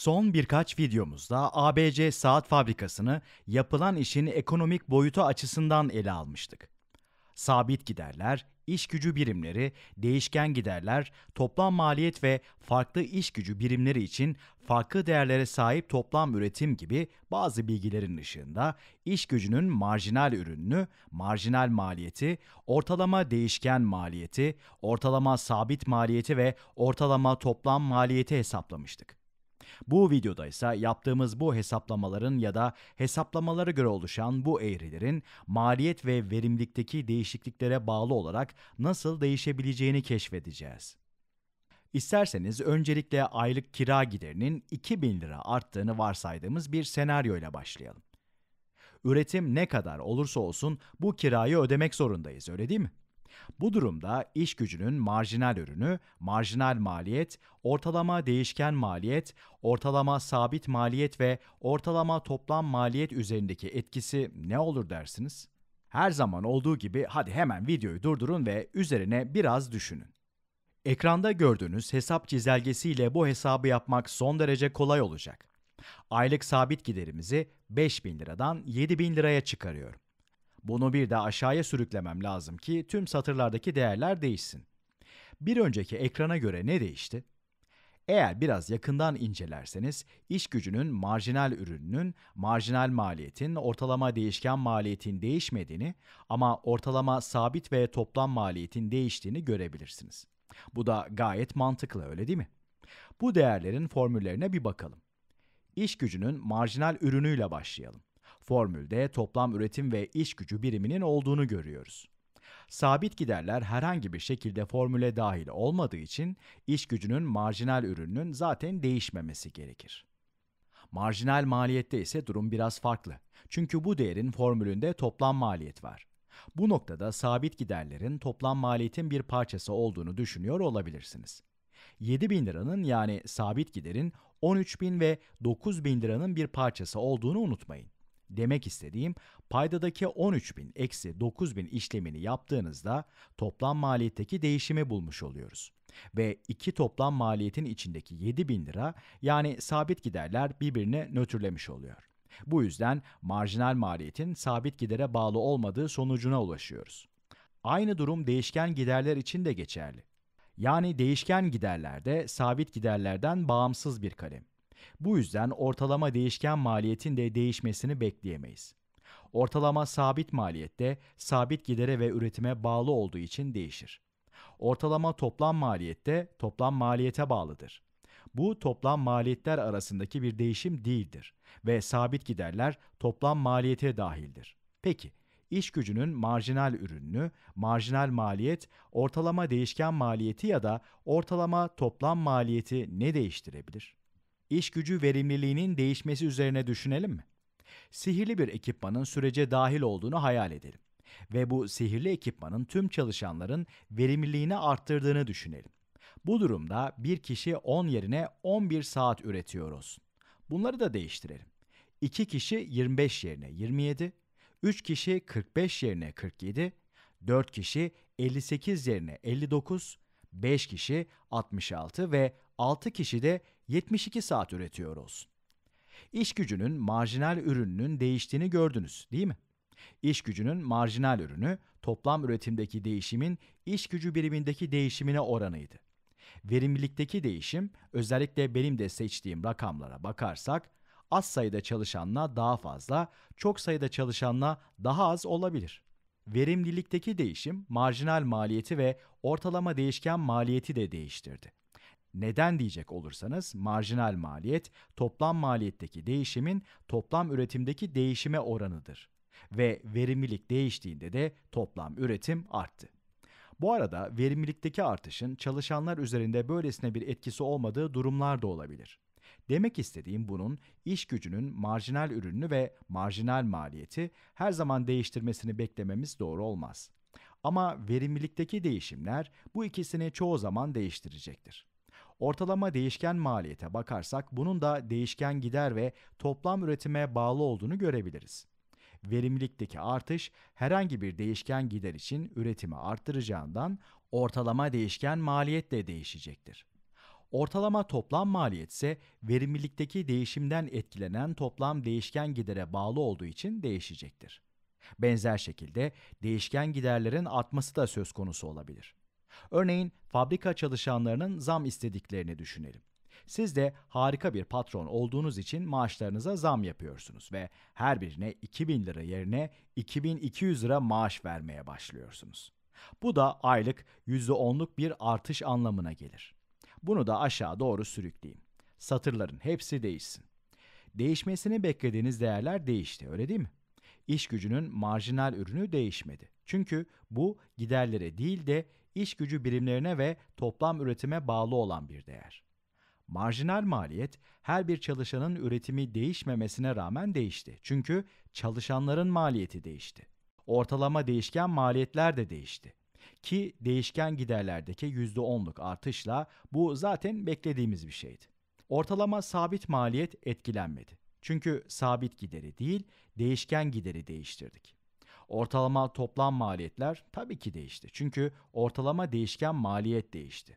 Son birkaç videomuzda ABC Saat Fabrikası'nı yapılan işin ekonomik boyutu açısından ele almıştık. Sabit giderler, iş gücü birimleri, değişken giderler, toplam maliyet ve farklı iş gücü birimleri için farklı değerlere sahip toplam üretim gibi bazı bilgilerin ışığında iş gücünün marjinal ürününü, marjinal maliyeti, ortalama değişken maliyeti, ortalama sabit maliyeti ve ortalama toplam maliyeti hesaplamıştık. Bu videoda ise yaptığımız bu hesaplamaların ya da hesaplamalara göre oluşan bu eğrilerin maliyet ve verimlilikteki değişikliklere bağlı olarak nasıl değişebileceğini keşfedeceğiz. İsterseniz öncelikle aylık kira giderinin 2000 lira arttığını varsaydığımız bir senaryo ile başlayalım. Üretim ne kadar olursa olsun bu kirayı ödemek zorundayız, öyle değil mi? Bu durumda iş gücünün marjinal ürünü, marjinal maliyet, ortalama değişken maliyet, ortalama sabit maliyet ve ortalama toplam maliyet üzerindeki etkisi ne olur dersiniz? Her zaman olduğu gibi hadi hemen videoyu durdurun ve üzerine biraz düşünün. Ekranda gördüğünüz hesap çizelgesiyle bu hesabı yapmak son derece kolay olacak. Aylık sabit giderimizi 5000 liradan 7000 liraya çıkarıyorum. Bunu bir de aşağıya sürüklemem lazım ki tüm satırlardaki değerler değişsin. Bir önceki ekrana göre ne değişti? Eğer biraz yakından incelerseniz, iş gücünün marjinal ürününün, marjinal maliyetin, ortalama değişken maliyetin değişmediğini ama ortalama sabit ve toplam maliyetin değiştiğini görebilirsiniz. Bu da gayet mantıklı öyle değil mi? Bu değerlerin formüllerine bir bakalım. İş gücünün marjinal ürünüyle başlayalım. Formülde toplam üretim ve iş gücü biriminin olduğunu görüyoruz. Sabit giderler herhangi bir şekilde formüle dahil olmadığı için iş gücünün marjinal ürününün zaten değişmemesi gerekir. Marjinal maliyette ise durum biraz farklı. Çünkü bu değerin formülünde toplam maliyet var. Bu noktada sabit giderlerin toplam maliyetin bir parçası olduğunu düşünüyor olabilirsiniz. 7 bin liranın yani sabit giderin 13 bin ve 9 bin liranın bir parçası olduğunu unutmayın. Demek istediğim paydadaki 13.000 eksi 9.000 işlemini yaptığınızda toplam maliyetteki değişimi bulmuş oluyoruz. Ve iki toplam maliyetin içindeki 7.000 lira yani sabit giderler birbirini nötrlemiş oluyor. Bu yüzden marjinal maliyetin sabit gidere bağlı olmadığı sonucuna ulaşıyoruz. Aynı durum değişken giderler için de geçerli. Yani değişken giderler de sabit giderlerden bağımsız bir kalem. Bu yüzden ortalama değişken maliyetin de değişmesini bekleyemeyiz. Ortalama sabit maliyette sabit gidere ve üretime bağlı olduğu için değişir. Ortalama toplam maliyette toplam maliyete bağlıdır. Bu toplam maliyetler arasındaki bir değişim değildir ve sabit giderler toplam maliyete dahildir. Peki, iş gücünün marjinal ürününü, marjinal maliyet, ortalama değişken maliyeti ya da ortalama toplam maliyeti ne değiştirebilir? iş gücü verimliliğinin değişmesi üzerine düşünelim mi? Sihirli bir ekipmanın sürece dahil olduğunu hayal edelim ve bu sihirli ekipmanın tüm çalışanların verimliliğini arttırdığını düşünelim. Bu durumda bir kişi 10 yerine 11 saat üretiyor olsun. Bunları da değiştirelim. 2 kişi 25 yerine 27, 3 kişi 45 yerine 47, 4 kişi 58 yerine 59, 5 kişi 66 ve 6 kişi de 72 saat üretiyoruz. olsun. İş gücünün marjinal ürününün değiştiğini gördünüz, değil mi? İş gücünün marjinal ürünü toplam üretimdeki değişimin iş gücü birimindeki değişimine oranıydı. Verimlilikteki değişim özellikle benim de seçtiğim rakamlara bakarsak az sayıda çalışanla daha fazla, çok sayıda çalışanla daha az olabilir. Verimlilikteki değişim marjinal maliyeti ve ortalama değişken maliyeti de değiştirdi. Neden diyecek olursanız marjinal maliyet toplam maliyetteki değişimin toplam üretimdeki değişime oranıdır ve verimlilik değiştiğinde de toplam üretim arttı. Bu arada verimlilikteki artışın çalışanlar üzerinde böylesine bir etkisi olmadığı durumlar da olabilir. Demek istediğim bunun iş gücünün marjinal ürünü ve marjinal maliyeti her zaman değiştirmesini beklememiz doğru olmaz. Ama verimlilikteki değişimler bu ikisini çoğu zaman değiştirecektir. Ortalama değişken maliyete bakarsak bunun da değişken gider ve toplam üretime bağlı olduğunu görebiliriz. Verimlilikteki artış herhangi bir değişken gider için üretimi arttıracağından ortalama değişken maliyetle değişecektir. Ortalama toplam maliyet ise verimlilikteki değişimden etkilenen toplam değişken gidere bağlı olduğu için değişecektir. Benzer şekilde değişken giderlerin artması da söz konusu olabilir. Örneğin fabrika çalışanlarının zam istediklerini düşünelim. Siz de harika bir patron olduğunuz için maaşlarınıza zam yapıyorsunuz ve her birine 2000 lira yerine 2200 lira maaş vermeye başlıyorsunuz. Bu da aylık %10'luk bir artış anlamına gelir. Bunu da aşağı doğru sürükleyeyim. Satırların hepsi değişsin. Değişmesini beklediğiniz değerler değişti, öyle değil mi? İş gücünün marjinal ürünü değişmedi. Çünkü bu giderlere değil de iş gücü birimlerine ve toplam üretime bağlı olan bir değer. Marjinal maliyet her bir çalışanın üretimi değişmemesine rağmen değişti. Çünkü çalışanların maliyeti değişti. Ortalama değişken maliyetler de değişti. Ki değişken giderlerdeki %10'luk artışla bu zaten beklediğimiz bir şeydi. Ortalama sabit maliyet etkilenmedi. Çünkü sabit gideri değil, değişken gideri değiştirdik. Ortalama toplam maliyetler tabii ki değişti. Çünkü ortalama değişken maliyet değişti.